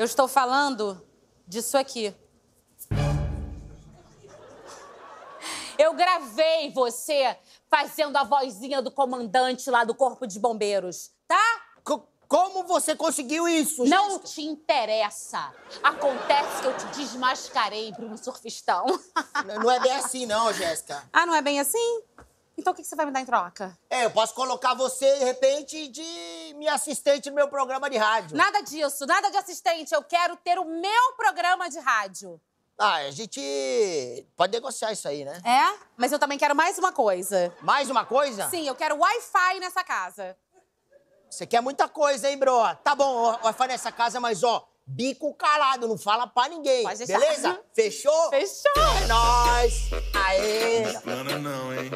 Eu estou falando disso aqui. Eu gravei você fazendo a vozinha do comandante lá do Corpo de Bombeiros, tá? C como você conseguiu isso, Jéssica? Não te interessa. Acontece que eu te desmascarei, Bruno Surfistão. Não é bem assim, não, Jéssica. Ah, não é bem assim? Então o que, você vai me dar em troca? É, eu posso colocar você, de repente, de minha assistente no meu programa de rádio. Nada disso, nada de assistente. Eu quero ter o meu programa de rádio. Ah, a gente pode negociar isso aí, né? É? Mas eu também quero mais uma coisa. Mais uma coisa? Sim, eu quero Wi-Fi nessa casa. Você quer muita coisa, hein, bro? Tá bom, Wi-Fi nessa casa, mas ó, bico calado, não fala pra ninguém. Pode Beleza? Fechou? Fechou! É nóis! Aê! Não, é não, não, hein?